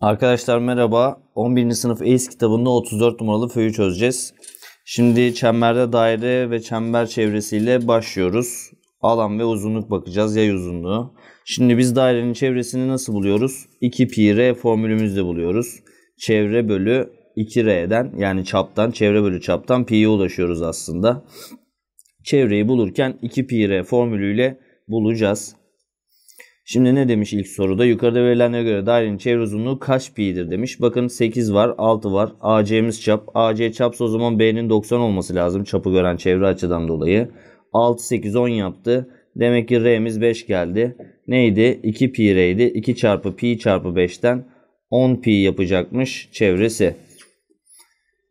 Arkadaşlar merhaba. 11. sınıf ACE kitabında 34 numaralı föyü çözeceğiz. Şimdi çemberde daire ve çember çevresiyle başlıyoruz. Alan ve uzunluk bakacağız. Yay uzunluğu. Şimdi biz dairenin çevresini nasıl buluyoruz? 2 pi r formülümüzle buluyoruz. Çevre bölü 2r'den yani çaptan çevre bölü çaptan pi'ye ulaşıyoruz aslında. Çevreyi bulurken 2 pi r formülüyle bulacağız. Şimdi ne demiş ilk soruda? Yukarıda verilenlere göre dairenin çevre uzunluğu kaç pi'dir demiş. Bakın 8 var, 6 var. AC'miz çap. AC çapsa o zaman B'nin 90 olması lazım çapı gören çevre açıdan dolayı. 6, 8, 10 yaptı. Demek ki R'miz 5 geldi. Neydi? 2 pi R'ydi. 2 çarpı pi çarpı 5'ten 10 pi yapacakmış çevresi.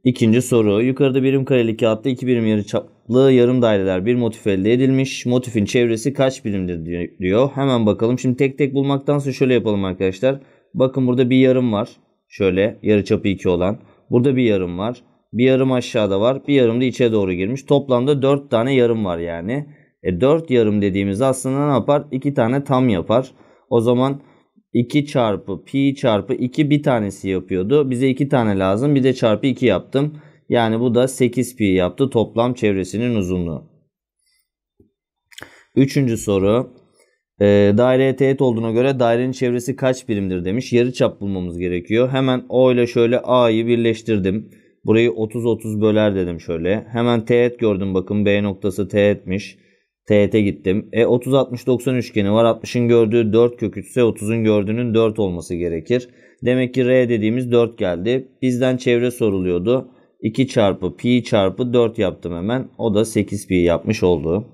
İkinci soru. Yukarıda birim karelik kağıtta 2 birim yarı çap çaplı yarım daireler bir motif elde edilmiş. Motifin çevresi kaç birimdir diyor. Hemen bakalım. Şimdi tek tek bulmaktansa şöyle yapalım arkadaşlar. Bakın burada bir yarım var. Şöyle yarı çapı 2 olan. Burada bir yarım var. Bir yarım aşağıda var. Bir yarım da içe doğru girmiş. Toplamda 4 tane yarım var yani. E 4 yarım dediğimiz aslında ne yapar? 2 tane tam yapar. O zaman 2 çarpı pi çarpı 2 bir tanesi yapıyordu. Bize 2 tane lazım. Bir de çarpı 2 yaptım. Yani bu da 8 pi yaptı toplam çevresinin uzunluğu. Üçüncü soru. E, daireye teğet olduğuna göre dairenin çevresi kaç birimdir demiş. Yarı çap bulmamız gerekiyor. Hemen O ile şöyle A'yı birleştirdim. Burayı 30-30 böler dedim şöyle. Hemen teğet gördüm bakın B noktası teğetmiş. Teğete gittim. E 30-60-90 üçgeni var. 60'ın gördüğü 4 kök 3 30'un gördüğünün 4 olması gerekir. Demek ki R dediğimiz 4 geldi. Bizden çevre soruluyordu. 2 çarpı pi çarpı 4 yaptım hemen. O da 8 pi yapmış oldu.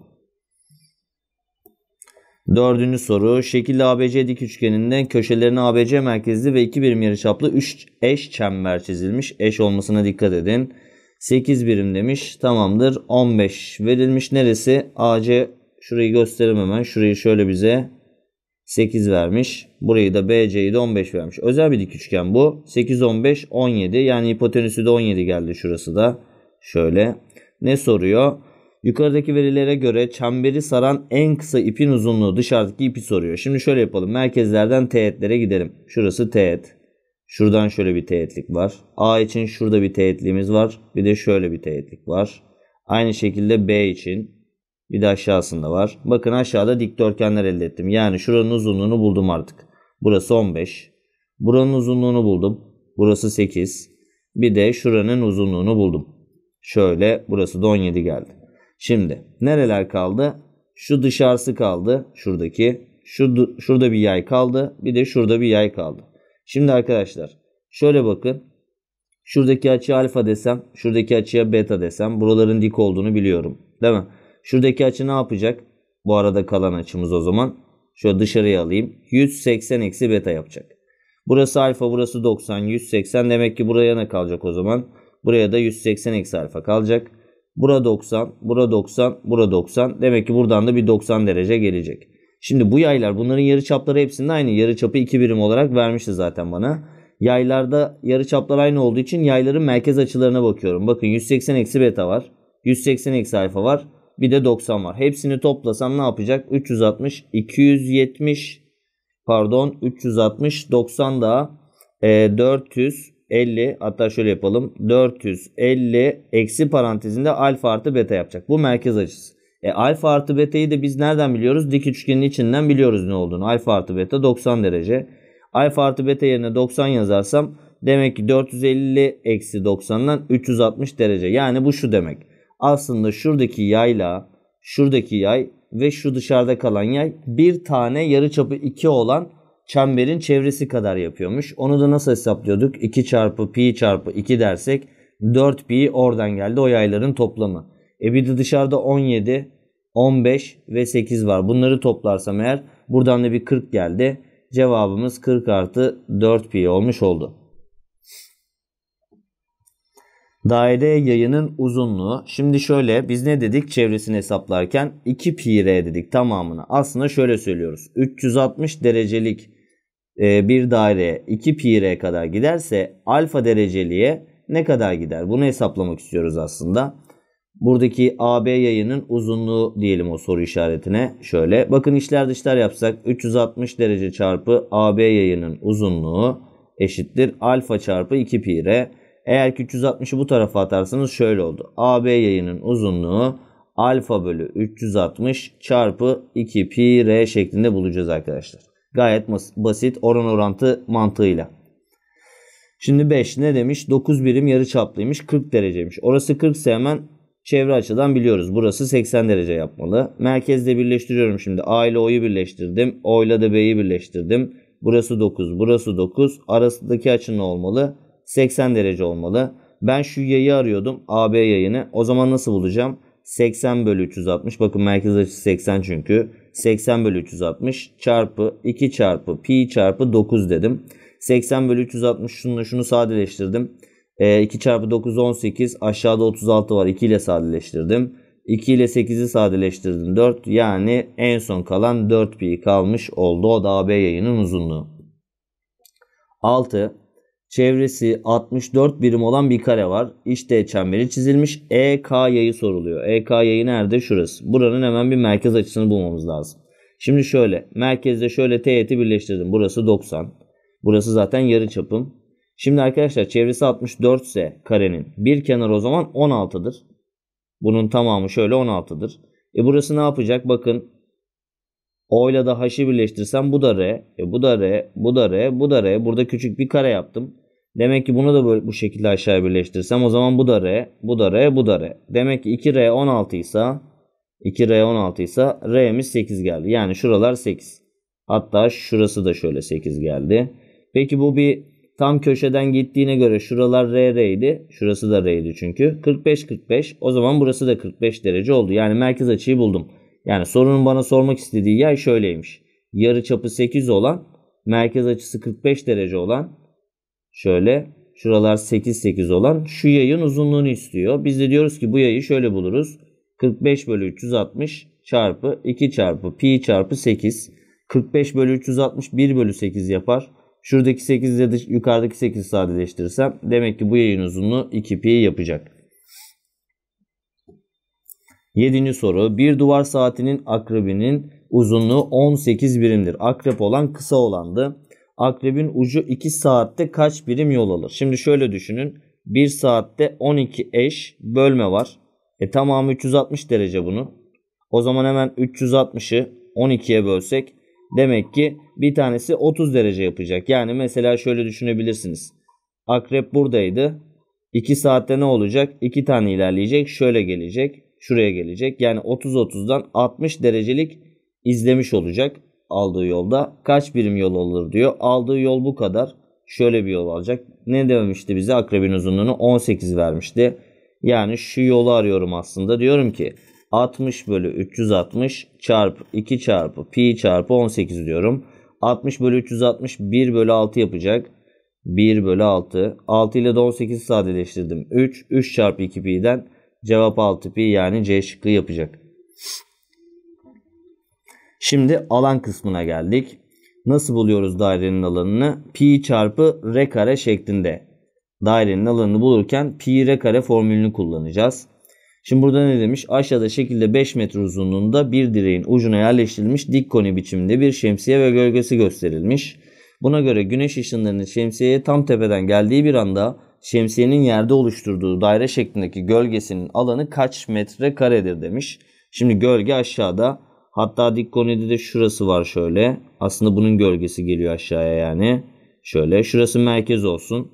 Dördüncü soru. Şekilde ABC dik üçgeninden köşelerine ABC merkezli ve 2 birim yarıçaplı 3 eş çember çizilmiş. Eş olmasına dikkat edin. 8 birim demiş. Tamamdır. 15 verilmiş. Neresi? AC şurayı gösterim hemen. Şurayı şöyle bize 8 vermiş. Burayı da BC'yi de 15 vermiş. Özel bir dik üçgen bu. 8, 15, 17. Yani hipotenüsü de 17 geldi şurası da. Şöyle. Ne soruyor? Yukarıdaki verilere göre çemberi saran en kısa ipin uzunluğu dışarıdaki ipi soruyor. Şimdi şöyle yapalım. Merkezlerden teğetlere gidelim. Şurası teğet. Şuradan şöyle bir teğetlik var. A için şurada bir teğetliğimiz var. Bir de şöyle bir teğetlik var. Aynı şekilde B için bir de aşağısında var. Bakın aşağıda dikdörtgenler elde ettim. Yani şuranın uzunluğunu buldum artık. Burası 15. Buranın uzunluğunu buldum. Burası 8. Bir de şuranın uzunluğunu buldum. Şöyle burası da 17 geldi. Şimdi nereler kaldı? Şu dışarısı kaldı. Şuradaki. Şu, şurada bir yay kaldı. Bir de şurada bir yay kaldı. Şimdi arkadaşlar şöyle bakın. Şuradaki açıya alfa desem. Şuradaki açıya beta desem. Buraların dik olduğunu biliyorum. Değil mi? Şuradaki açı ne yapacak? Bu arada kalan açımız o zaman. Şöyle dışarıya alayım. 180 eksi beta yapacak. Burası alfa burası 90 180 demek ki buraya ne kalacak o zaman? Buraya da 180 eksi alfa kalacak. Bura 90, bura 90, bura 90. Demek ki buradan da bir 90 derece gelecek. Şimdi bu yaylar bunların yarı çapları hepsinde aynı. Yarı çapı 2 birim olarak vermişti zaten bana. Yaylarda yarı çaplar aynı olduğu için yayların merkez açılarına bakıyorum. Bakın 180 eksi beta var. 180 eksi alfa var bir de 90 var. Hepsini toplasam ne yapacak? 360, 270 pardon 360, 90 daha e, 450 hatta şöyle yapalım. 450 eksi parantezinde alfa artı beta yapacak. Bu merkez açısı. E, alfa artı beta'yı da biz nereden biliyoruz? Dik üçgenin içinden biliyoruz ne olduğunu. Alfa artı beta 90 derece. Alfa artı beta yerine 90 yazarsam demek ki 450 eksi 90'dan 360 derece. Yani bu şu demek aslında şuradaki yayla, şuradaki yay ve şu dışarıda kalan yay bir tane yarı çapı 2 olan çemberin çevresi kadar yapıyormuş. Onu da nasıl hesaplıyorduk? 2 çarpı pi çarpı 2 dersek 4 pi oradan geldi o yayların toplamı. E bir de dışarıda 17, 15 ve 8 var. Bunları toplarsam eğer buradan da bir 40 geldi. Cevabımız 40 artı 4 pi olmuş oldu. Daire yayının uzunluğu. Şimdi şöyle biz ne dedik çevresini hesaplarken 2 pi r dedik tamamını. Aslında şöyle söylüyoruz. 360 derecelik e, bir daire 2 pi r kadar giderse alfa dereceliğe ne kadar gider? Bunu hesaplamak istiyoruz aslında. Buradaki AB yayının uzunluğu diyelim o soru işaretine. Şöyle bakın işler dışlar yapsak 360 derece çarpı AB yayının uzunluğu eşittir alfa çarpı 2 pi r. Eğer ki 360'ı bu tarafa atarsanız şöyle oldu. AB yayının uzunluğu alfa bölü 360 çarpı 2 pi r şeklinde bulacağız arkadaşlar. Gayet basit oran orantı mantığıyla. Şimdi 5 ne demiş? 9 birim yarı çaplıymış 40 dereceymiş. Orası 40 ise hemen çevre açıdan biliyoruz. Burası 80 derece yapmalı. Merkezde birleştiriyorum şimdi. A ile O'yu birleştirdim. O ile de B'yi birleştirdim. Burası 9, burası 9. Arasındaki açı ne olmalı? 80 derece olmalı. Ben şu yayı arıyordum. AB yayını. O zaman nasıl bulacağım? 80 bölü 360. Bakın merkez açısı 80 çünkü. 80 bölü 360 çarpı 2 çarpı pi çarpı 9 dedim. 80 bölü 360 şunu, şunu sadeleştirdim. E, 2 çarpı 9 18 aşağıda 36 var 2 ile sadeleştirdim. 2 ile 8'i sadeleştirdim 4 yani en son kalan 4 pi kalmış oldu. O da AB yayının uzunluğu. 6. Çevresi 64 birim olan bir kare var. İşte çemberi çizilmiş. EK yayı soruluyor. EK yayı nerede? Şurası. Buranın hemen bir merkez açısını bulmamız lazım. Şimdi şöyle. Merkezde şöyle teğeti birleştirdim. Burası 90. Burası zaten yarı çapım. Şimdi arkadaşlar çevresi 64 ise karenin bir kenar o zaman 16'dır. Bunun tamamı şöyle 16'dır. E burası ne yapacak? Bakın O ile de haşı birleştirsem bu da R. E bu da R. Bu da R. Bu da R. Burada küçük bir kare yaptım. Demek ki bunu da böyle, bu şekilde aşağı birleştirsem o zaman bu da R, bu da R, bu da R. Demek ki 2R 16 ise 2R 16 ise R'miz 8 geldi. Yani şuralar 8. Hatta şurası da şöyle 8 geldi. Peki bu bir tam köşeden gittiğine göre şuralar R R idi. Şurası da R idi çünkü. 45 45. O zaman burası da 45 derece oldu. Yani merkez açıyı buldum. Yani sorunun bana sormak istediği yer şöyleymiş. Yarı çapı 8 olan, merkez açısı 45 derece olan Şöyle şuralar 8 8 olan şu yayın uzunluğunu istiyor. Biz de diyoruz ki bu yayı şöyle buluruz. 45 bölü 360 çarpı 2 çarpı pi çarpı 8. 45 bölü 360 1 bölü 8 yapar. Şuradaki 8 ile yukarıdaki 8 sadeleştirirsem demek ki bu yayın uzunluğu 2 pi yapacak. 7. soru. Bir duvar saatinin akrebinin uzunluğu 18 birimdir. Akrep olan kısa olandı akrebin ucu 2 saatte kaç birim yol alır? Şimdi şöyle düşünün. 1 saatte 12 eş bölme var. E tamamı 360 derece bunu. O zaman hemen 360'ı 12'ye bölsek demek ki bir tanesi 30 derece yapacak. Yani mesela şöyle düşünebilirsiniz. Akrep buradaydı. 2 saatte ne olacak? 2 tane ilerleyecek. Şöyle gelecek. Şuraya gelecek. Yani 30-30'dan 60 derecelik izlemiş olacak aldığı yolda kaç birim yol olur diyor. Aldığı yol bu kadar. Şöyle bir yol alacak. Ne demişti bize akrebin uzunluğunu 18 vermişti. Yani şu yolu arıyorum aslında. Diyorum ki 60 bölü 360 çarpı 2 çarpı pi çarpı 18 diyorum. 60 bölü 360 1 bölü 6 yapacak. 1 bölü 6. 6 ile de 18'i sadeleştirdim. 3. 3 çarpı 2 pi'den cevap 6 pi yani C şıkkı yapacak. Şimdi alan kısmına geldik. Nasıl buluyoruz dairenin alanını? Pi çarpı r kare şeklinde. Dairenin alanını bulurken pi r kare formülünü kullanacağız. Şimdi burada ne demiş? Aşağıda şekilde 5 metre uzunluğunda bir direğin ucuna yerleştirilmiş dik koni biçiminde bir şemsiye ve gölgesi gösterilmiş. Buna göre güneş ışınlarının şemsiyeye tam tepeden geldiği bir anda şemsiyenin yerde oluşturduğu daire şeklindeki gölgesinin alanı kaç metre karedir demiş. Şimdi gölge aşağıda Hatta dik Dikkone'de de şurası var şöyle. Aslında bunun gölgesi geliyor aşağıya yani. Şöyle şurası merkez olsun.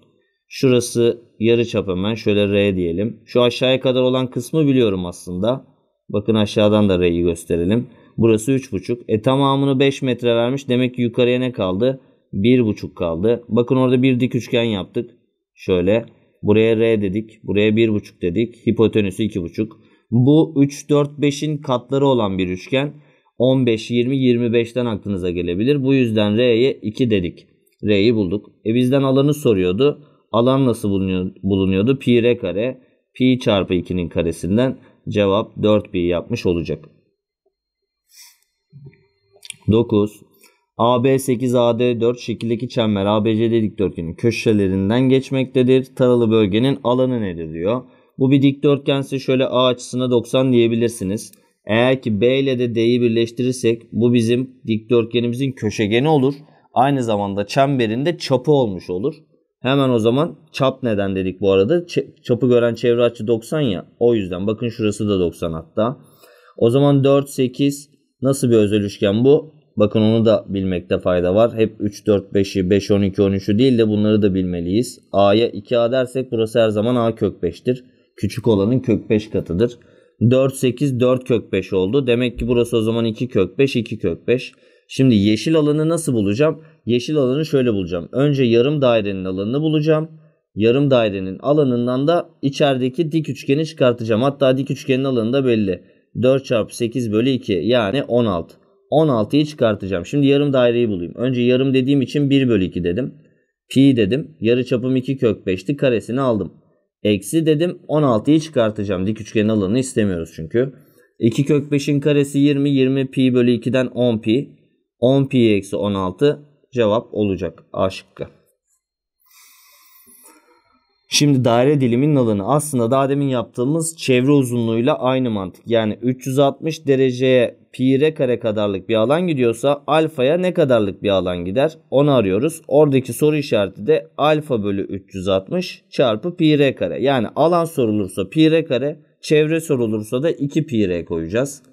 Şurası yarı çap hemen şöyle R diyelim. Şu aşağıya kadar olan kısmı biliyorum aslında. Bakın aşağıdan da R'yi gösterelim. Burası 3,5. E tamamını 5 metre vermiş. Demek ki yukarıya ne kaldı? 1,5 kaldı. Bakın orada bir dik üçgen yaptık. Şöyle. Buraya R dedik. Buraya 1,5 dedik. Hipotenüsü 2,5. Bu 3, 4, 5'in katları olan bir üçgen. 15, 20, 25'ten aklınıza gelebilir. Bu yüzden R'ye 2 dedik. R'yi bulduk. E bizden alanı soruyordu. Alan nasıl bulunuyordu? Pi R kare. Pi çarpı 2'nin karesinden cevap 4 pi yapmış olacak. 9. AB 8 AD 4 şekildeki çember ABCD dikdörtgenin köşelerinden geçmektedir. Taralı bölgenin alanı nedir diyor. Bu bir dikdörtgense şöyle A açısına 90 diyebilirsiniz. Eğer ki B ile de D'yi birleştirirsek bu bizim dikdörtgenimizin köşegeni olur. Aynı zamanda çemberin de çapı olmuş olur. Hemen o zaman çap neden dedik bu arada. Ç çapı gören çevre açı 90 ya. O yüzden bakın şurası da 90 hatta. O zaman 4, 8 nasıl bir özel üçgen bu? Bakın onu da bilmekte fayda var. Hep 3, 4, 5'i, 5, 12, 13'ü değil de bunları da bilmeliyiz. A'ya 2A dersek burası her zaman A kök 5'tir. Küçük olanın kök 5 katıdır. 4 8 4 kök 5 oldu. Demek ki burası o zaman 2 kök 5 2 kök 5. Şimdi yeşil alanı nasıl bulacağım? Yeşil alanı şöyle bulacağım. Önce yarım dairenin alanını bulacağım. Yarım dairenin alanından da içerideki dik üçgeni çıkartacağım. Hatta dik üçgenin alanı da belli. 4 çarpı 8 bölü 2 yani 16. 16'yı çıkartacağım. Şimdi yarım daireyi bulayım. Önce yarım dediğim için 1 bölü 2 dedim. Pi dedim. Yarı çapım 2 kök 5'ti. Karesini aldım. Eksi dedim 16'yı çıkartacağım. Dik üçgenin alanını istemiyoruz çünkü. 2 kök 5'in karesi 20. 20 pi bölü 2'den 10 pi. 10 pi eksi 16 cevap olacak. A şıkkı. Şimdi daire diliminin alanı aslında daha demin yaptığımız çevre uzunluğuyla aynı mantık. Yani 360 dereceye pi r kare kadarlık bir alan gidiyorsa alfaya ne kadarlık bir alan gider? Onu arıyoruz. Oradaki soru işareti de alfa bölü 360 çarpı pi r kare. Yani alan sorulursa pi r kare çevre sorulursa da 2 pi r koyacağız.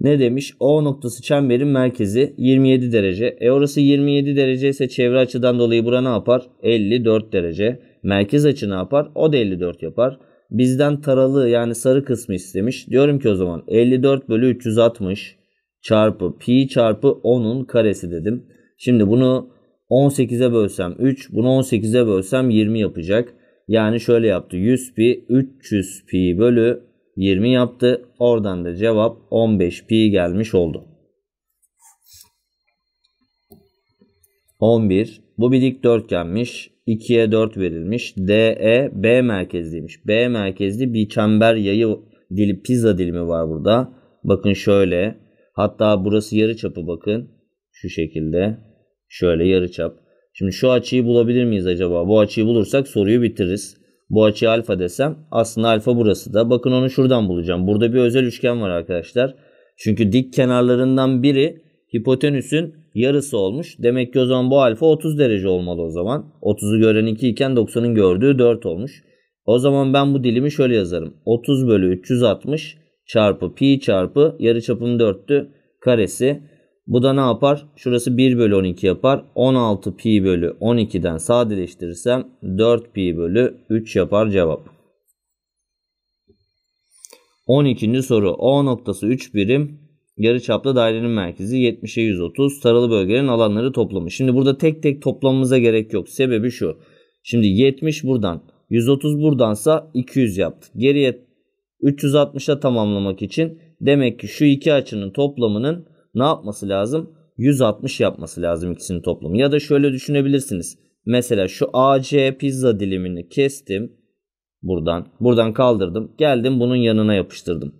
Ne demiş? O noktası çemberin merkezi 27 derece. E orası 27 derece ise çevre açıdan dolayı bura ne yapar? 54 derece. Merkez açı ne yapar? O da 54 yapar. Bizden taralı yani sarı kısmı istemiş. Diyorum ki o zaman 54 bölü 360 çarpı pi çarpı 10'un karesi dedim. Şimdi bunu 18'e bölsem 3, bunu 18'e bölsem 20 yapacak. Yani şöyle yaptı. 100 pi 300 pi bölü 20 yaptı. Oradan da cevap 15 pi gelmiş oldu. 11. Bu bir dikdörtgenmiş. 2'ye 4 verilmiş. DE B merkezliymiş. B merkezli bir çember yayı dili pizza dilimi var burada. Bakın şöyle. Hatta burası yarı çapı bakın. Şu şekilde. Şöyle yarı çap. Şimdi şu açıyı bulabilir miyiz acaba? Bu açıyı bulursak soruyu bitiririz. Bu açı alfa desem aslında alfa burası da. Bakın onu şuradan bulacağım. Burada bir özel üçgen var arkadaşlar. Çünkü dik kenarlarından biri hipotenüsün yarısı olmuş. Demek ki o zaman bu alfa 30 derece olmalı o zaman. 30'u gören 2 iken 90'ın gördüğü 4 olmuş. O zaman ben bu dilimi şöyle yazarım. 30 bölü 360 çarpı pi çarpı yarı çapım 4'tü karesi. Bu da ne yapar? Şurası 1 bölü 12 yapar. 16 pi bölü 12'den sadeleştirirsem 4 pi bölü 3 yapar cevap. 12. soru O noktası 3 birim yarıçaplı dairenin merkezi 70'e 130 sarılı bölgenin alanları toplamı. Şimdi burada tek tek toplamamıza gerek yok. Sebebi şu. Şimdi 70 buradan 130 buradansa 200 yaptık. Geriye 360'a tamamlamak için demek ki şu iki açının toplamının ne yapması lazım? 160 yapması lazım ikisinin toplamı. Ya da şöyle düşünebilirsiniz. Mesela şu AC pizza dilimini kestim. Buradan. Buradan kaldırdım. Geldim bunun yanına yapıştırdım.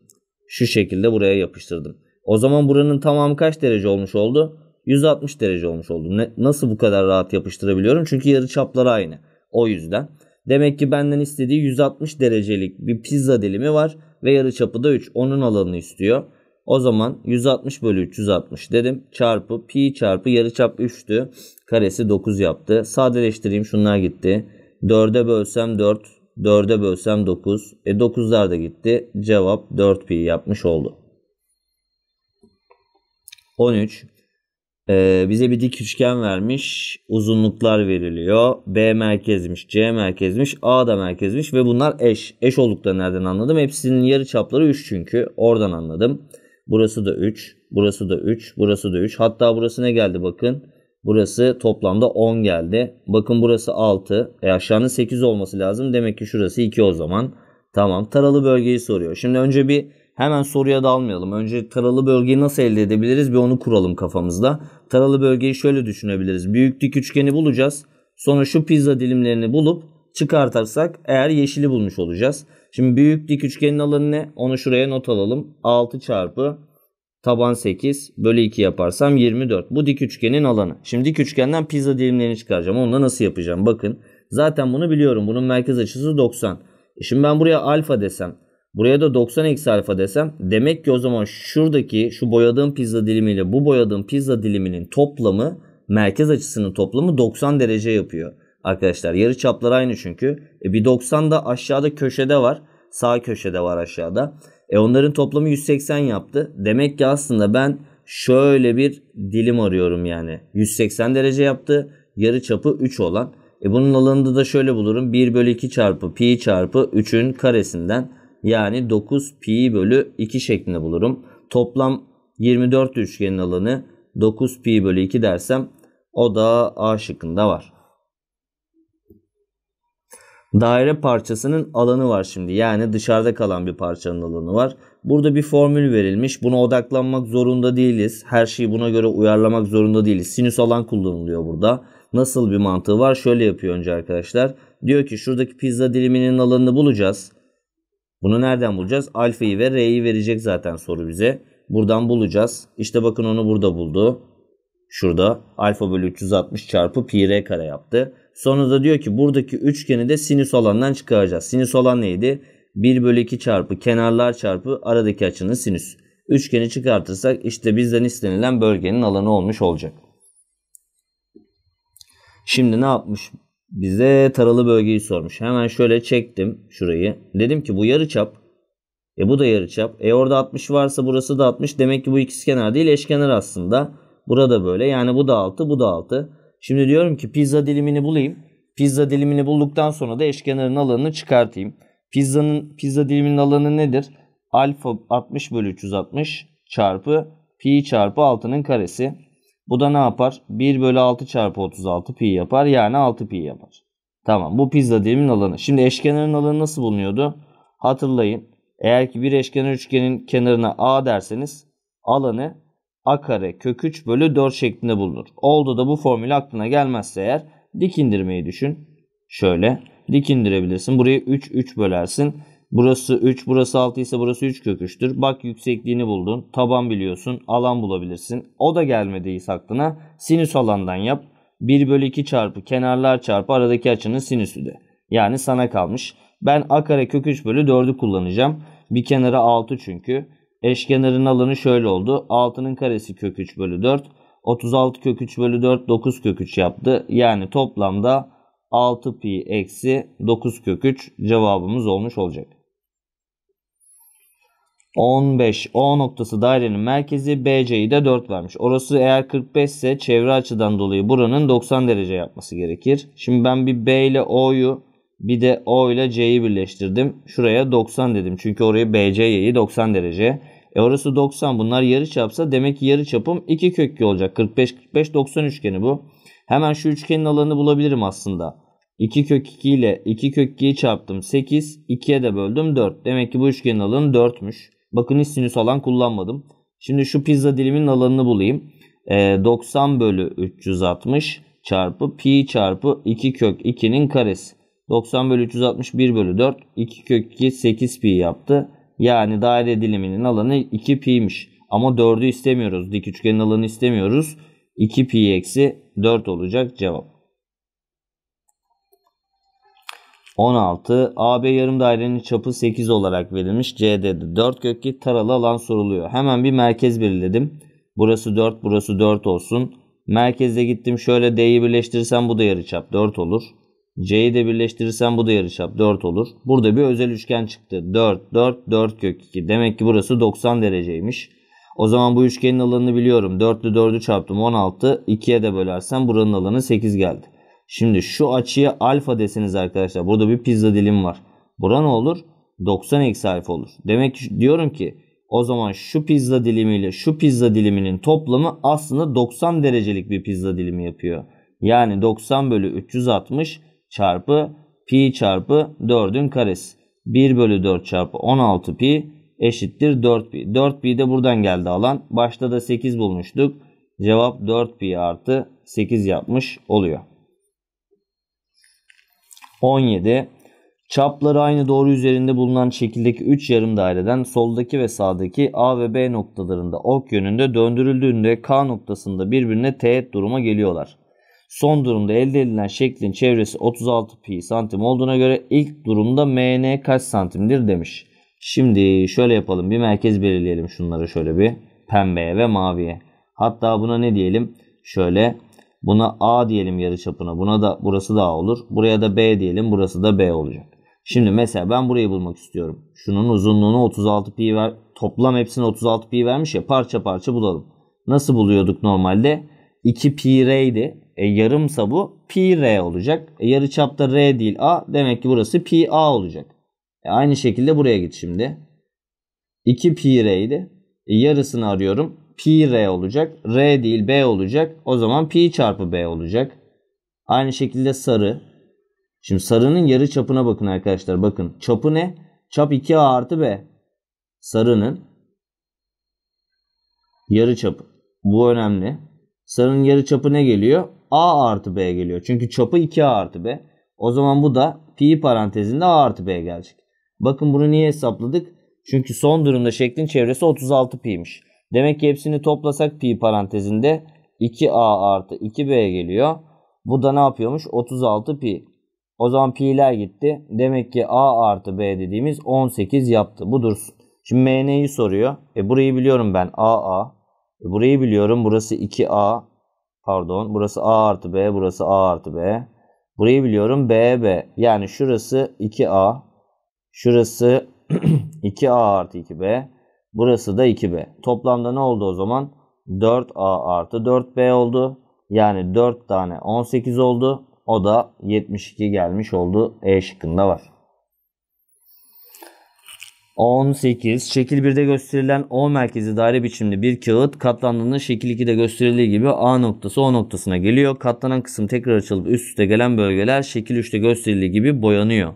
Şu şekilde buraya yapıştırdım. O zaman buranın tamamı kaç derece olmuş oldu? 160 derece olmuş oldu. Ne, nasıl bu kadar rahat yapıştırabiliyorum? Çünkü yarı çapları aynı. O yüzden. Demek ki benden istediği 160 derecelik bir pizza dilimi var ve yarı çapı da 3. Onun alanını istiyor. O zaman 160 bölü 360 dedim. Çarpı pi çarpı yarıçap 3'tü. Karesi 9 yaptı. Sadeleştireyim şunlar gitti. 4'e bölsem 4. 4'e bölsem 9. E 9'lar da gitti. Cevap 4 pi yapmış oldu. 13. Ee, bize bir dik üçgen vermiş. Uzunluklar veriliyor. B merkezmiş, C merkezmiş, A da merkezmiş ve bunlar eş. Eş olduklarını nereden anladım? Hepsinin yarı çapları 3 çünkü. Oradan anladım. Burası da 3. Burası da 3. Burası da 3. Hatta burası ne geldi bakın. Burası toplamda 10 geldi. Bakın burası 6. E aşağının 8 olması lazım. Demek ki şurası 2 o zaman. Tamam. Taralı bölgeyi soruyor. Şimdi önce bir hemen soruya dalmayalım. Önce taralı bölgeyi nasıl elde edebiliriz bir onu kuralım kafamızda. Taralı bölgeyi şöyle düşünebiliriz. Büyük dik üçgeni bulacağız. Sonra şu pizza dilimlerini bulup çıkartarsak eğer yeşili bulmuş olacağız. Şimdi büyük dik üçgenin alanı ne? Onu şuraya not alalım. 6 çarpı taban 8 bölü 2 yaparsam 24. Bu dik üçgenin alanı. Şimdi dik üçgenden pizza dilimlerini çıkaracağım. Onu da nasıl yapacağım? Bakın zaten bunu biliyorum. Bunun merkez açısı 90. E şimdi ben buraya alfa desem. Buraya da 90 eksi alfa desem. Demek ki o zaman şuradaki şu boyadığım pizza dilimiyle bu boyadığım pizza diliminin toplamı merkez açısının toplamı 90 derece yapıyor. Arkadaşlar yarı çapları aynı çünkü. E, bir 90 da aşağıda köşede var. Sağ köşede var aşağıda. E onların toplamı 180 yaptı. Demek ki aslında ben şöyle bir dilim arıyorum yani. 180 derece yaptı. Yarı çapı 3 olan. E bunun alanını da şöyle bulurum. 1 bölü 2 çarpı pi çarpı 3'ün karesinden yani 9 pi bölü 2 şeklinde bulurum. Toplam 24 üçgenin alanı 9 pi bölü 2 dersem o da A şıkkında var daire parçasının alanı var şimdi. Yani dışarıda kalan bir parçanın alanı var. Burada bir formül verilmiş. Buna odaklanmak zorunda değiliz. Her şeyi buna göre uyarlamak zorunda değiliz. Sinüs alan kullanılıyor burada. Nasıl bir mantığı var? Şöyle yapıyor önce arkadaşlar. Diyor ki şuradaki pizza diliminin alanını bulacağız. Bunu nereden bulacağız? Alfa'yı ve R'yi verecek zaten soru bize. Buradan bulacağız. İşte bakın onu burada buldu. Şurada alfa bölü 360 çarpı pi r kare yaptı. Sonra da diyor ki buradaki üçgeni de sinüs olandan çıkaracağız. Sinüs olan neydi? 1 bölü 2 çarpı kenarlar çarpı aradaki açının sinüs. Üçgeni çıkartırsak işte bizden istenilen bölgenin alanı olmuş olacak. Şimdi ne yapmış? Bize taralı bölgeyi sormuş. Hemen şöyle çektim şurayı. Dedim ki bu yarıçap. E bu da yarıçap. E orada 60 varsa burası da 60. Demek ki bu ikizkenar değil eşkenar aslında. Burada böyle. Yani bu da 6, bu da 6. Şimdi diyorum ki pizza dilimini bulayım. Pizza dilimini bulduktan sonra da eşkenarın alanını çıkartayım. Pizzanın pizza diliminin alanı nedir? Alfa 60 bölü 360 çarpı pi çarpı 6'nın karesi. Bu da ne yapar? 1 bölü 6 çarpı 36 pi yapar. Yani 6 pi yapar. Tamam bu pizza dilimin alanı. Şimdi eşkenarın alanı nasıl bulunuyordu? Hatırlayın. Eğer ki bir eşkenar üçgenin kenarına A derseniz alanı a kare kök 3 bölü 4 şeklinde bulunur. Oldu da bu formül aklına gelmezse eğer dik indirmeyi düşün. Şöyle dik indirebilirsin. Buraya 3 3 bölersin. Burası 3 burası 6 ise burası 3 kök 3'tür. Bak yüksekliğini buldun. Taban biliyorsun. Alan bulabilirsin. O da gelmediyse aklına sinüs alandan yap. 1 bölü 2 çarpı kenarlar çarpı aradaki açının sinüsü de. Yani sana kalmış. Ben a kare kök 3 bölü 4'ü kullanacağım. Bir kenara 6 çünkü. Eşkenarın alanı şöyle oldu. 6'nın karesi kök 3 bölü 4. 36 kök 3 bölü 4 9 kök 3 yaptı. Yani toplamda 6 pi eksi 9 kök 3 cevabımız olmuş olacak. 15 O noktası dairenin merkezi BC'yi de 4 vermiş. Orası eğer 45 ise çevre açıdan dolayı buranın 90 derece yapması gerekir. Şimdi ben bir B ile O'yu bir de O ile C'yi birleştirdim. Şuraya 90 dedim. Çünkü orayı BC'yi 90 derece. E orası 90 bunlar yarı çapsa demek ki yarı çapım 2 kökü olacak. 45 45 90 üçgeni bu. Hemen şu üçgenin alanını bulabilirim aslında. 2 kök 2 ile 2 kök 2'yi çarptım. 8 2'ye de böldüm 4. Demek ki bu üçgenin alanı 4'müş. Bakın hiç sinüs alan kullanmadım. Şimdi şu pizza diliminin alanını bulayım. E, 90 bölü 360 çarpı pi çarpı 2 kök 2'nin karesi. 90 bölü 361 bölü 4 2 kök 2 8 pi yaptı. Yani daire diliminin alanı 2 pi'miş. Ama 4'ü istemiyoruz. Dik üçgenin alanı istemiyoruz. 2 pi eksi 4 olacak cevap. 16. AB yarım dairenin çapı 8 olarak verilmiş. CD'de 4 2 taralı alan soruluyor. Hemen bir merkez belirledim. Burası 4, burası 4 olsun. Merkezde gittim. Şöyle D'yi birleştirirsem bu da yarıçap 4 olur. C'yi de birleştirirsen bu da yarıçap 4 olur. Burada bir özel üçgen çıktı. 4, 4, 4 kök 2. Demek ki burası 90 dereceymiş. O zaman bu üçgenin alanını biliyorum. 4'lü 4'ü çarptım 16. 2'ye de bölersem buranın alanı 8 geldi. Şimdi şu açıya alfa deseniz arkadaşlar. Burada bir pizza dilim var. Bura ne olur? 90 eksi alfa olur. Demek ki diyorum ki o zaman şu pizza dilimiyle şu pizza diliminin toplamı aslında 90 derecelik bir pizza dilimi yapıyor. Yani 90 bölü 360 çarpı pi çarpı 4'ün karesi. 1 bölü 4 çarpı 16 pi eşittir 4 pi. 4 pi de buradan geldi alan. Başta da 8 bulmuştuk. Cevap 4 pi artı 8 yapmış oluyor. 17. Çapları aynı doğru üzerinde bulunan şekildeki 3 yarım daireden soldaki ve sağdaki A ve B noktalarında ok yönünde döndürüldüğünde K noktasında birbirine teğet duruma geliyorlar. Son durumda elde edilen şeklin çevresi 36 pi santim olduğuna göre ilk durumda mn kaç santimdir demiş. Şimdi şöyle yapalım bir merkez belirleyelim şunları şöyle bir pembeye ve maviye. Hatta buna ne diyelim? Şöyle buna A diyelim yarıçapına. Buna da burası da A olur. Buraya da B diyelim. Burası da B olacak. Şimdi mesela ben burayı bulmak istiyorum. Şunun uzunluğunu 36 pi ver. Toplam hepsini 36 pi vermiş ya. Parça parça bulalım. Nasıl buluyorduk normalde? 2 pi r'ydi e, yarımsa bu pi r olacak. E, yarı çapta r değil a. Demek ki burası pi a olacak. E, aynı şekilde buraya git şimdi. 2 pi r idi. E, yarısını arıyorum. Pi r olacak. R değil b olacak. O zaman pi çarpı b olacak. Aynı şekilde sarı. Şimdi sarının yarı çapına bakın arkadaşlar. Bakın çapı ne? Çap 2a artı b. Sarının yarı çapı. Bu önemli. Sarının yarı çapı ne geliyor? A artı B geliyor. Çünkü çapı 2A artı B. O zaman bu da pi parantezinde A artı B gelecek. Bakın bunu niye hesapladık? Çünkü son durumda şeklin çevresi 36 pi'miş. Demek ki hepsini toplasak pi parantezinde 2A artı 2B geliyor. Bu da ne yapıyormuş? 36 pi. O zaman pi'ler gitti. Demek ki A artı B dediğimiz 18 yaptı. Bu dursun. Şimdi MN'yi soruyor. E burayı biliyorum ben. A E burayı biliyorum. Burası 2A. Pardon. Burası A artı B. Burası A artı B. Burayı biliyorum. B, B. Yani şurası 2A. Şurası 2A artı 2B. Burası da 2B. Toplamda ne oldu o zaman? 4A artı 4B oldu. Yani 4 tane 18 oldu. O da 72 gelmiş oldu. E şıkkında var. 18. Şekil 1'de gösterilen O merkezi daire biçimli bir kağıt katlandığında şekil 2'de gösterildiği gibi A noktası O noktasına geliyor. Katlanan kısım tekrar açılıp üst üste gelen bölgeler şekil 3'te gösterildiği gibi boyanıyor.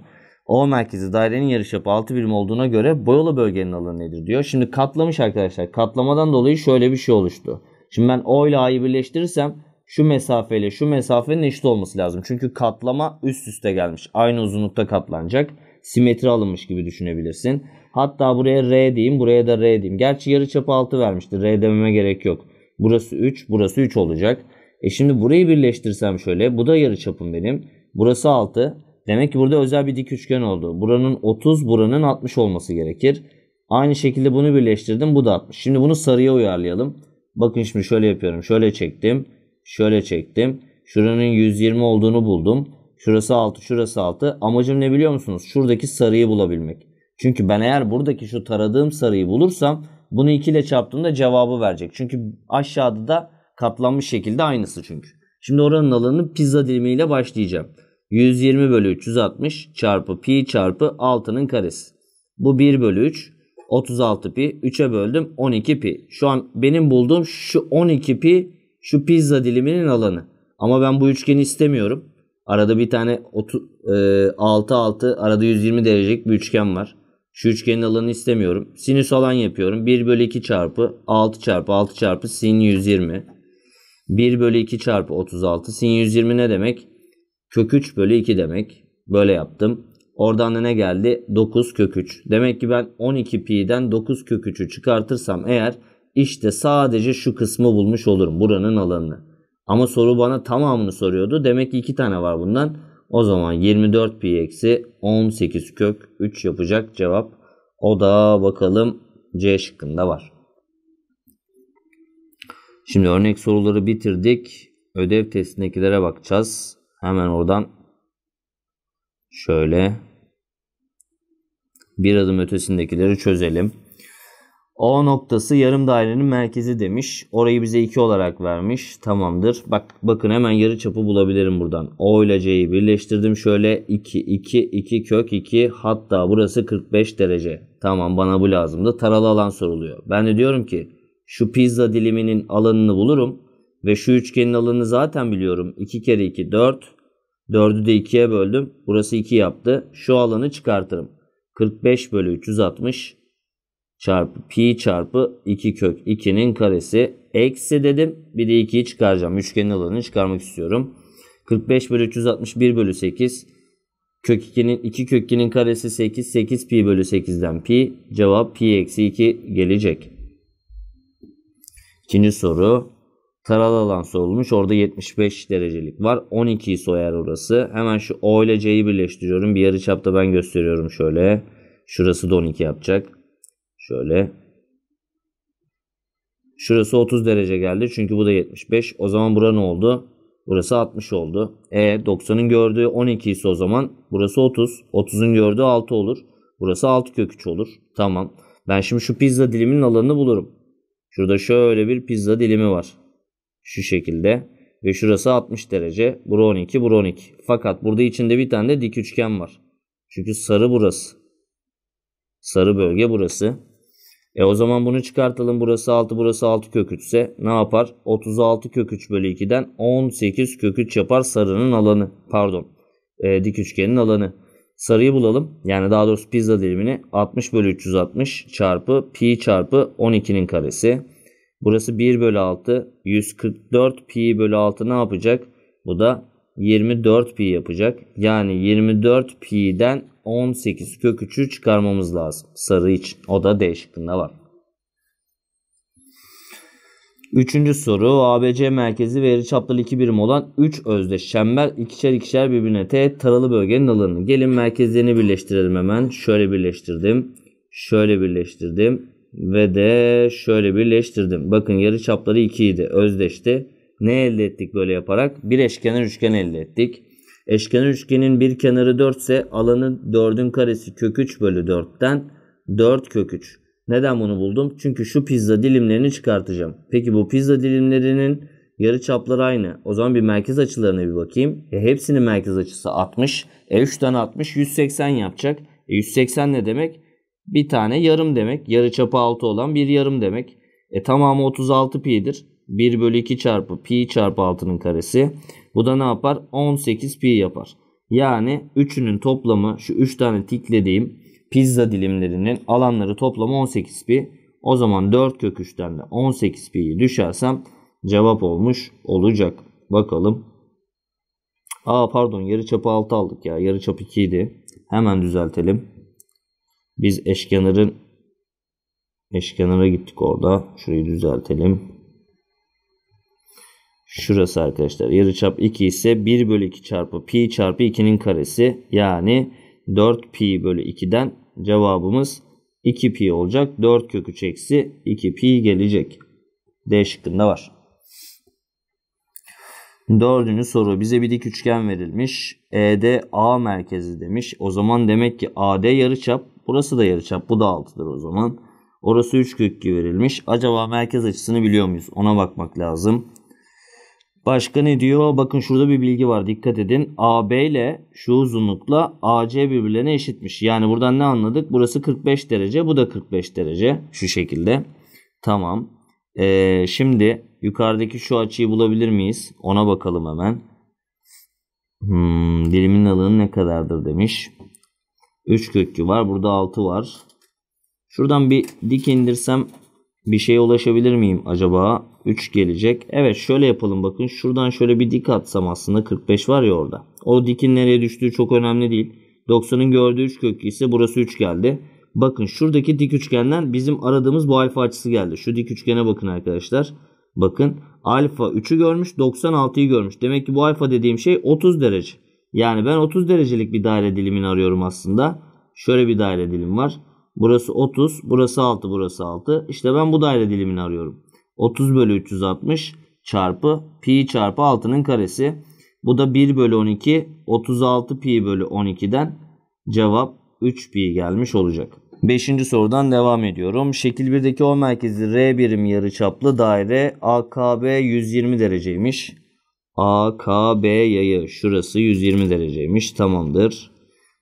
O merkezi dairenin yarıçapı 6 birim olduğuna göre boyalı bölgenin alanı nedir diyor. Şimdi katlamış arkadaşlar. Katlamadan dolayı şöyle bir şey oluştu. Şimdi ben O ile A'yı birleştirirsem şu mesafeyle şu mesafenin eşit olması lazım. Çünkü katlama üst üste gelmiş. Aynı uzunlukta katlanacak. Simetri alınmış gibi düşünebilirsin. Hatta buraya R diyeyim. Buraya da R diyeyim. Gerçi yarı çapı 6 vermiştir. R dememe gerek yok. Burası 3. Burası 3 olacak. E şimdi burayı birleştirsem şöyle. Bu da yarı çapım benim. Burası 6. Demek ki burada özel bir dik üçgen oldu. Buranın 30, buranın 60 olması gerekir. Aynı şekilde bunu birleştirdim. Bu da 60. Şimdi bunu sarıya uyarlayalım. Bakın şimdi şöyle yapıyorum. Şöyle çektim. Şöyle çektim. Şuranın 120 olduğunu buldum. Şurası 6, şurası 6. Amacım ne biliyor musunuz? Şuradaki sarıyı bulabilmek. Çünkü ben eğer buradaki şu taradığım sarıyı bulursam bunu 2 ile çarptığımda cevabı verecek. Çünkü aşağıda da katlanmış şekilde aynısı çünkü. Şimdi oranın alanını pizza dilimiyle başlayacağım. 120 bölü 360 çarpı pi çarpı 6'nın karesi. Bu 1 bölü 3. 36 pi. 3'e böldüm 12 pi. Şu an benim bulduğum şu 12 pi şu pizza diliminin alanı. Ama ben bu üçgeni istemiyorum. Arada bir tane 6 6 e, arada 120 derecelik bir üçgen var. Şu üçgenin alanı istemiyorum. Sinüs alan yapıyorum. 1 bölü 2 çarpı 6 çarpı 6 çarpı sin 120. 1 bölü 2 çarpı 36. Sin 120 ne demek? Kök 3 bölü 2 demek. Böyle yaptım. Oradan da ne geldi? 9 kök 3. Demek ki ben 12 pi'den 9 kök 3'ü çıkartırsam eğer işte sadece şu kısmı bulmuş olurum. Buranın alanını. Ama soru bana tamamını soruyordu. Demek ki iki tane var bundan. O zaman 24 pi eksi 18 kök 3 yapacak cevap. O da bakalım C şıkkında var. Şimdi örnek soruları bitirdik. Ödev testindekilere bakacağız. Hemen oradan şöyle bir adım ötesindekileri çözelim. O noktası yarım dairenin merkezi demiş. Orayı bize 2 olarak vermiş. Tamamdır. Bak bakın hemen yarı çapı bulabilirim buradan. O ile C'yi birleştirdim. Şöyle 2, 2, 2 kök 2 hatta burası 45 derece. Tamam bana bu lazımdı. Taralı alan soruluyor. Ben de diyorum ki şu pizza diliminin alanını bulurum. Ve şu üçgenin alanını zaten biliyorum. 2 kere 2 4. 4'ü de 2'ye böldüm. Burası 2 yaptı. Şu alanı çıkartırım. 45 bölü 360 çarpı pi çarpı 2 kök 2'nin karesi eksi dedim. Bir de 2'yi çıkaracağım. Üçgenin alanını çıkarmak istiyorum. 45 bölü 361 bölü 8 kök 2'nin 2 kök 2'nin karesi 8 8 pi bölü 8'den pi cevap pi eksi 2 gelecek. İkinci soru taralı alan sorulmuş. Orada 75 derecelik var. 12'yi soyar orası. Hemen şu O ile C'yi birleştiriyorum. Bir yarı çapta ben gösteriyorum şöyle. Şurası da 12 yapacak. Şöyle. Şurası 30 derece geldi. Çünkü bu da 75. O zaman bura ne oldu? Burası 60 oldu. E 90'ın gördüğü 12 ise o zaman burası 30. 30'un gördüğü 6 olur. Burası 6 kök 3 olur. Tamam. Ben şimdi şu pizza diliminin alanını bulurum. Şurada şöyle bir pizza dilimi var. Şu şekilde. Ve şurası 60 derece. Bura 12, bura 12. Fakat burada içinde bir tane de dik üçgen var. Çünkü sarı burası. Sarı bölge burası. E o zaman bunu çıkartalım. Burası 6 burası 6 kök 3 ise ne yapar? 36 kök 3 bölü 2'den 18 kök 3 yapar sarının alanı. Pardon e, dik üçgenin alanı. Sarıyı bulalım. Yani daha doğrusu pizza dilimini 60 bölü 360 çarpı pi çarpı 12'nin karesi. Burası 1 bölü 6. 144 pi bölü 6 ne yapacak? Bu da 24 pi yapacak. Yani 24 pi'den 18 kök 3'ü çıkarmamız lazım. Sarı için. O da D şıkkında var. Üçüncü soru ABC merkezi ve yarı çaplı 2 birim olan 3 özdeş çember ikişer ikişer birbirine teğet taralı bölgenin alanı. Gelin merkezlerini birleştirelim hemen. Şöyle birleştirdim. Şöyle birleştirdim. Ve de şöyle birleştirdim. Bakın yarı çapları 2 idi. Özdeşti ne elde ettik böyle yaparak? Bir eşkenar üçgen elde ettik. Eşkenar üçgenin bir kenarı 4 ise alanı 4'ün karesi kök 3 bölü 4'ten 4 kök 3. Neden bunu buldum? Çünkü şu pizza dilimlerini çıkartacağım. Peki bu pizza dilimlerinin yarı çapları aynı. O zaman bir merkez açılarına bir bakayım. E hepsinin merkez açısı 60. E 3 tane 60 180 yapacak. E 180 ne demek? Bir tane yarım demek. Yarı çapı 6 olan bir yarım demek. E tamamı 36 pi'dir. 1 bölü 2 çarpı pi çarpı 6'nın karesi. Bu da ne yapar? 18 pi yapar. Yani üçünün toplamı şu 3 tane tiklediğim pizza dilimlerinin alanları toplamı 18 pi. O zaman 4 kök 3'ten de 18 pi'yi düşersem cevap olmuş olacak. Bakalım. Aa pardon yarı yarıçapı 6 aldık ya. yarı çap 2 idi. Hemen düzeltelim. Biz eşkenarın eşkenara gittik orada. Şurayı düzeltelim. Şurası arkadaşlar yarıçap 2 ise 1 bölü 2 çarpı pi çarpı 2'nin karesi yani 4 pi bölü 2'den cevabımız 2 pi olacak. 4 kök 3 eksi 2 pi gelecek. D şıkkında var. Dördüncü soru bize bir dik üçgen verilmiş. ED A merkezi demiş. O zaman demek ki AD yarıçap. Burası da yarıçap. Bu da 6'dır o zaman. Orası 3 kökü verilmiş. Acaba merkez açısını biliyor muyuz? Ona bakmak lazım. Başka ne diyor? Bakın şurada bir bilgi var. Dikkat edin. AB ile şu uzunlukla AC birbirlerine eşitmiş. Yani buradan ne anladık? Burası 45 derece. Bu da 45 derece. Şu şekilde. Tamam. Ee, şimdi yukarıdaki şu açıyı bulabilir miyiz? Ona bakalım hemen. Hmm, dilimin alanı ne kadardır demiş. 3 kökü var. Burada 6 var. Şuradan bir dik indirsem bir şeye ulaşabilir miyim acaba? 3 gelecek. Evet şöyle yapalım bakın. Şuradan şöyle bir dik atsam aslında 45 var ya orada. O dikin nereye düştüğü çok önemli değil. 90'ın gördüğü 3 kökü ise burası 3 geldi. Bakın şuradaki dik üçgenden bizim aradığımız bu alfa açısı geldi. Şu dik üçgene bakın arkadaşlar. Bakın alfa 3'ü görmüş 96'yı görmüş. Demek ki bu alfa dediğim şey 30 derece. Yani ben 30 derecelik bir daire dilimini arıyorum aslında. Şöyle bir daire dilim var. Burası 30, burası 6, burası 6. İşte ben bu daire dilimini arıyorum. 30 bölü 360 çarpı pi çarpı 6'nın karesi. Bu da 1 bölü 12, 36 pi bölü 12'den cevap 3 pi gelmiş olacak. 5. sorudan devam ediyorum. Şekil 1'deki O merkezi R birim yarıçaplı daire AKB 120 dereceymiş. AKB yayı şurası 120 dereceymiş. Tamamdır.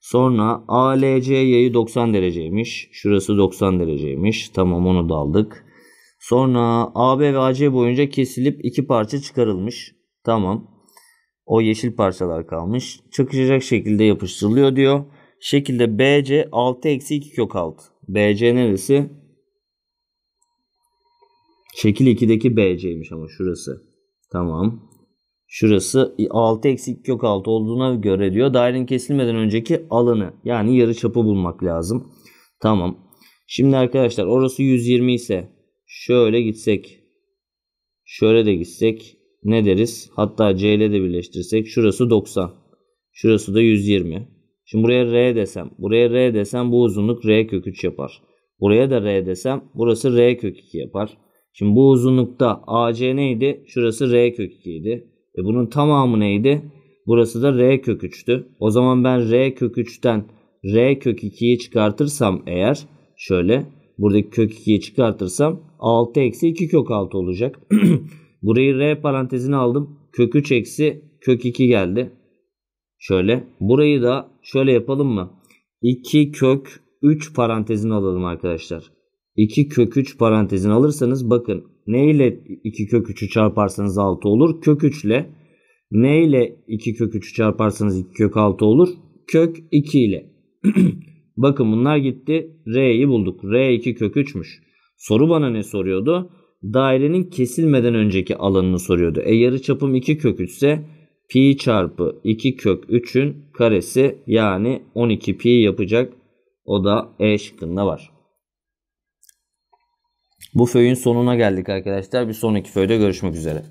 Sonra ALC yayı 90 dereceymiş. Şurası 90 dereceymiş. Tamam onu da aldık. Sonra AB ve AC boyunca kesilip iki parça çıkarılmış. Tamam. O yeşil parçalar kalmış. Çakışacak şekilde yapıştırılıyor diyor. Şekilde BC 6 eksi 2 kök 6. BC neresi? Şekil 2'deki BC'ymiş ama şurası. Tamam. Şurası 6 eksik kök 6 olduğuna göre diyor dairenin kesilmeden önceki alanı yani yarı çapı bulmak lazım. Tamam. Şimdi arkadaşlar orası 120 ise şöyle gitsek şöyle de gitsek ne deriz? Hatta C ile de birleştirsek şurası 90. Şurası da 120. Şimdi buraya R desem buraya R desem bu uzunluk R kök 3 yapar. Buraya da R desem burası R kök 2 yapar. Şimdi bu uzunlukta AC neydi? Şurası R kök 2 idi. E bunun tamamı neydi? Burası da R kök 3'tü. O zaman ben R kök 3'ten R kök 2'yi çıkartırsam eğer şöyle buradaki kök 2'yi çıkartırsam 6 eksi 2 kök 6 olacak. Burayı R parantezine aldım. Kök 3 eksi kök 2 geldi. Şöyle. Burayı da şöyle yapalım mı? 2 kök 3 parantezine alalım arkadaşlar. 2 kök 3 parantezin alırsanız bakın ne ile 2 kök 3'ü çarparsanız 6 olur. Kök 3 ile ne ile 2 kök 3'ü çarparsanız 2 kök 6 olur. Kök 2 ile. bakın bunlar gitti. R'yi bulduk. R 2 kök 3'müş. Soru bana ne soruyordu? Dairenin kesilmeden önceki alanını soruyordu. E yarı çapım 2 kök 3 ise pi çarpı 2 kök 3'ün karesi yani 12 pi yapacak. O da E şıkkında var. Bu föyün sonuna geldik arkadaşlar. Bir sonraki föyde görüşmek üzere.